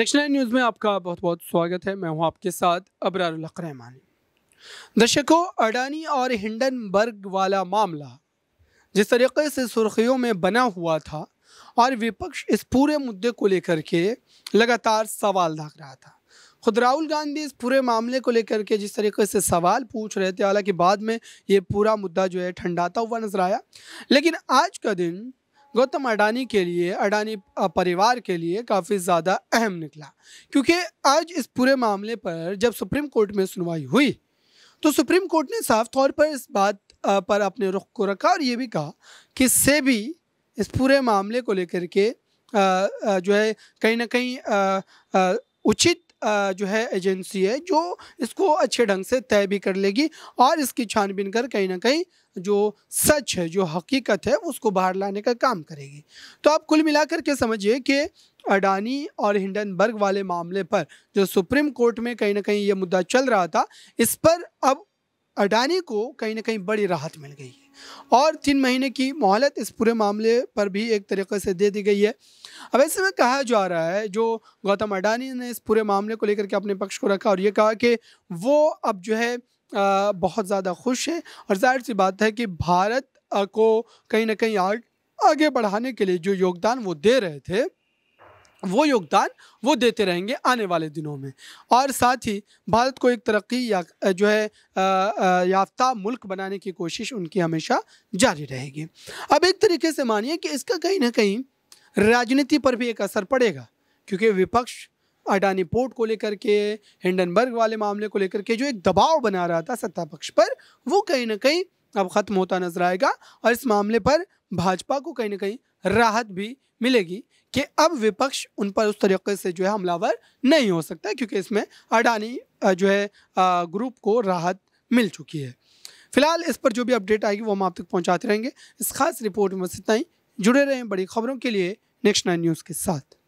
next line news में आपका बहुत बहुत स्वागत है मैं हूं आपके साथ अबरारक रहमान दर्शकों अडानी और हिंडनबर्ग वाला मामला जिस तरीके से सुर्खियों में बना हुआ था और विपक्ष इस पूरे मुद्दे को लेकर के लगातार सवाल दाग रहा था खुद राहुल गांधी इस पूरे मामले को लेकर के जिस तरीके से सवाल पूछ रहे थे हालांकि बाद में ये पूरा मुद्दा जो है ठंडाता हुआ नजर आया लेकिन आज का दिन गौतम अडानी के लिए अडानी परिवार के लिए काफ़ी ज़्यादा अहम निकला क्योंकि आज इस पूरे मामले पर जब सुप्रीम कोर्ट में सुनवाई हुई तो सुप्रीम कोर्ट ने साफ तौर पर इस बात पर अपने रुख को रखा और ये भी कहा कि से भी इस पूरे मामले को लेकर के जो है कहीं ना कहीं उचित जो है एजेंसी है जो इसको अच्छे ढंग से तय भी कर लेगी और इसकी छानबीन कर कहीं ना कहीं जो सच है जो हकीकत है उसको बाहर लाने का काम करेगी तो आप कुल मिलाकर के समझिए कि अडानी और हिंडनबर्ग वाले मामले पर जो सुप्रीम कोर्ट में कहीं ना कहीं ये मुद्दा चल रहा था इस पर अब अडानी को कहीं ना कहीं बड़ी राहत मिल गई है और तीन महीने की मोहलत इस पूरे मामले पर भी एक तरीके से दे दी गई है अब ऐसे में कहा जा रहा है जो गौतम अडानी ने इस पूरे मामले को लेकर के अपने पक्ष को रखा और ये कहा कि वो अब जो है बहुत ज़्यादा खुश है और जाहिर सी बात है कि भारत को कहीं ना कहीं आगे बढ़ाने के लिए जो योगदान वो दे रहे थे वो योगदान वो देते रहेंगे आने वाले दिनों में और साथ ही भारत को एक तरक्की या जो है याफ्ता मुल्क बनाने की कोशिश उनकी हमेशा जारी रहेगी अब एक तरीके से मानिए कि इसका कहीं ना कहीं राजनीति पर भी एक असर पड़ेगा क्योंकि विपक्ष अडानी पोर्ट को लेकर के हिंडनबर्ग वाले मामले को लेकर के जो एक दबाव बना रहा था सत्ता पक्ष पर वो कहीं ना कहीं अब ख़त्म होता नजर आएगा और इस मामले पर भाजपा को कहीं ना कहीं राहत भी मिलेगी कि अब विपक्ष उन पर उस तरीके से जो है हमलावर नहीं हो सकता क्योंकि इसमें अडानी जो है ग्रुप को राहत मिल चुकी है फिलहाल इस पर जो भी अपडेट आएगी वो हम आप तक पहुंचाते रहेंगे इस खास रिपोर्ट में बस इतना ही जुड़े रहें बड़ी खबरों के लिए नेक्स्ट नाइन न्यूज़ के साथ